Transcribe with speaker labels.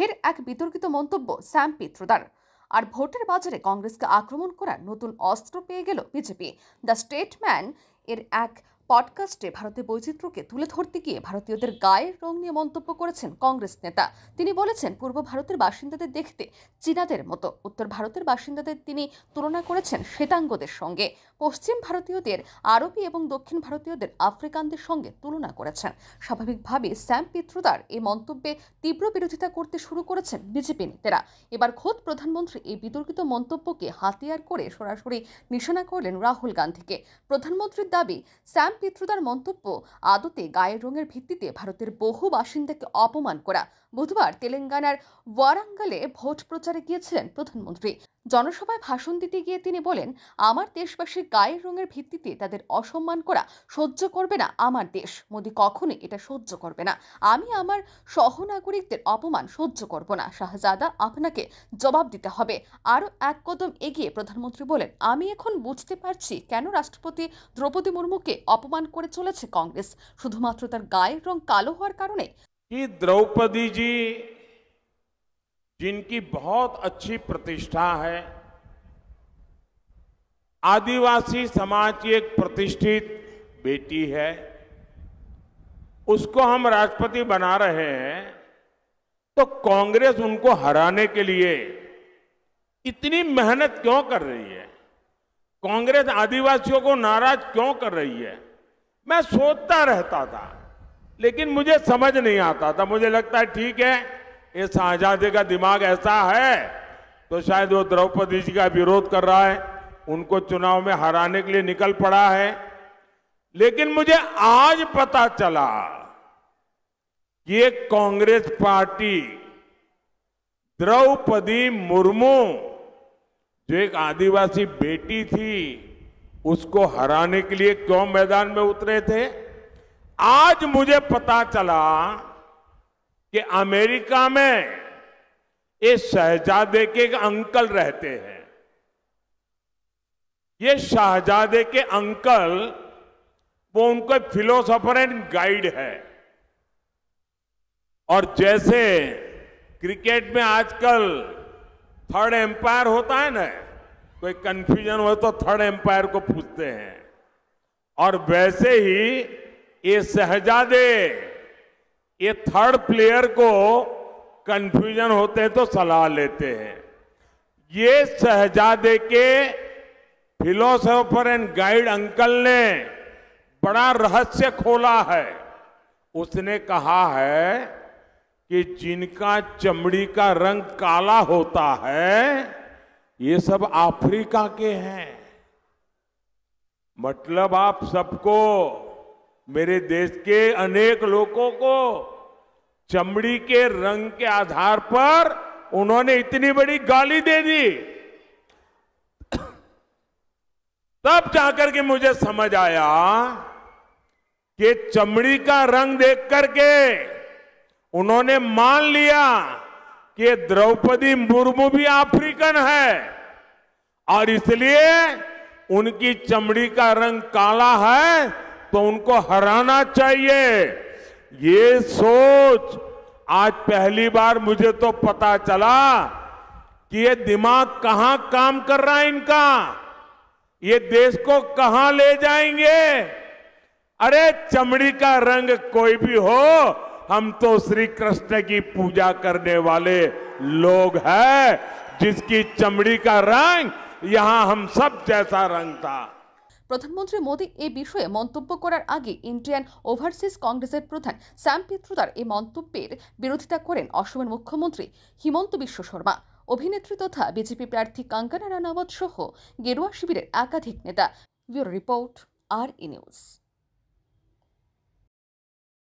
Speaker 1: ফের এক বিতর্কিত মন্তব্য স্যাম পিত্রদার আর ভোটের বাজারে কংগ্রেসকে আক্রমণ করার নতুন অস্ত্র পেয়ে গেল বিজেপি দ্য স্টেটম্যান এর এক পডকাস্টে ভারতের বৈচিত্র্যকে তুলে ধরতে গিয়ে ভারতীয়দের গায়ের রং নিয়ে মন্তব্য করেছেন কংগ্রেস নেতা তিনি বলেছেন পূর্ব ভারতের বাসিন্দাদের দেখতে চীনাদের মতো উত্তর ভারতের বাসিন্দাদের তিনি তুলনা করেছেন শ্বেতাঙ্গদের সঙ্গে পশ্চিম ভারতীয়দের আরবি এবং দক্ষিণ ভারতীয়দের আফ্রিকানদের সঙ্গে তুলনা করেছেন স্বাভাবিকভাবে স্যাম পিত্রদার এই মন্তব্যে তীব্র বিরোধিতা করতে শুরু করেছেন বিজেপি নেতারা এবার খোদ প্রধানমন্ত্রী এই বিতর্কিত মন্তব্যকে হাতিয়ার করে সরাসরি নিশানা করলেন রাহুল গান্ধীকে প্রধানমন্ত্রীর দাবি স্যাম নেত্রদার মন্তব্য আদতে গায়ের রঙের ভিত্তিতে ভারতের বহু বাসিন্দাকে অপমান করা বুধবার তেলেঙ্গানার ওয়ারাঙ্গালে ভোট প্রচারে গিয়েছিলেন প্রধানমন্ত্রী জনসভায় ভাষণ দিতে গিয়ে তিনি বলেন আমার দেশবাসীর গায়ের রঙের ভিত্তিতে তাদের অসম্মান করা সহ্য করবে না আমার দেশ মোদী কখনোই এটা সহ্য করবে না আমি আমার সহনাগরিকদের অপমান সহ্য করব না শাহজাদা আপনাকে জবাব দিতে হবে আরও এক কদম এগিয়ে প্রধানমন্ত্রী বলেন আমি এখন বুঝতে পারছি কেন রাষ্ট্রপতি দ্রৌপদী মুর্মুকে অপমান করে চলেছে কংগ্রেস শুধুমাত্র তার গায়ের রং কালো হওয়ার কারণে কি
Speaker 2: দ্রৌপদীজি जिनकी बहुत अच्छी प्रतिष्ठा है आदिवासी समाज की एक प्रतिष्ठित बेटी है उसको हम राष्ट्रपति बना रहे हैं तो कांग्रेस उनको हराने के लिए इतनी मेहनत क्यों कर रही है कांग्रेस आदिवासियों को नाराज क्यों कर रही है मैं सोचता रहता था लेकिन मुझे समझ नहीं आता था मुझे लगता है ठीक है इस आजादी का दिमाग ऐसा है तो शायद वो द्रौपदी जी का विरोध कर रहा है उनको चुनाव में हराने के लिए निकल पड़ा है लेकिन मुझे आज पता चला कि ये कांग्रेस पार्टी द्रौपदी मुर्मू जो एक आदिवासी बेटी थी उसको हराने के लिए क्यों मैदान में उतरे थे आज मुझे पता चला कि अमेरिका में ये शहजादे के अंकल रहते हैं ये शहजादे के अंकल वो उनको फिलोसोफर एंड गाइड है और जैसे क्रिकेट में आजकल थर्ड एम्पायर होता है ना कोई कंफ्यूजन हो तो थर्ड एम्पायर को पूछते हैं और वैसे ही ये शहजादे ये थर्ड प्लेयर को कंफ्यूजन होते हैं तो सलाह लेते हैं ये शहजादे के फिलोसोफर एंड गाइड अंकल ने बड़ा रहस्य खोला है उसने कहा है कि जिनका चमड़ी का रंग काला होता है ये सब अफ्रीका के हैं मतलब आप सबको मेरे देश के अनेक लोगों को चमड़ी के रंग के आधार पर उन्होंने इतनी बड़ी गाली दे दी तब जाकर के मुझे समझ आया कि चमड़ी का रंग देख करके उन्होंने मान लिया कि द्रौपदी मुर्मू भी अफ्रीकन है और इसलिए उनकी चमड़ी का रंग काला है तो उनको हराना चाहिए ये सोच आज पहली बार मुझे तो पता चला कि ये दिमाग कहां काम कर रहा है इनका ये देश को कहां ले जाएंगे अरे चमड़ी का रंग कोई भी हो हम तो श्री कृष्ण की पूजा करने वाले लोग हैं जिसकी चमड़ी का रंग यहां हम सब जैसा रंग था
Speaker 1: প্রধানমন্ত্রী মোদী এ বিষয়ে মন্তব্য করার আগে ইন্ডিয়ান ওভারসিজ কংগ্রেসের প্রধান স্যাম পিত্রুদার এই মন্তব্যের বিরোধিতা করেন অসমের মুখ্যমন্ত্রী হিমন্ত বিশ্ব শর্মা অভিনেত্রী তথা বিজেপি প্রার্থী কাঙ্কানা রানাওয়াত সহ গেরুয়া শিবিরের একাধিক নেতা ব্যুরো রিপোর্ট আর ই নিউজ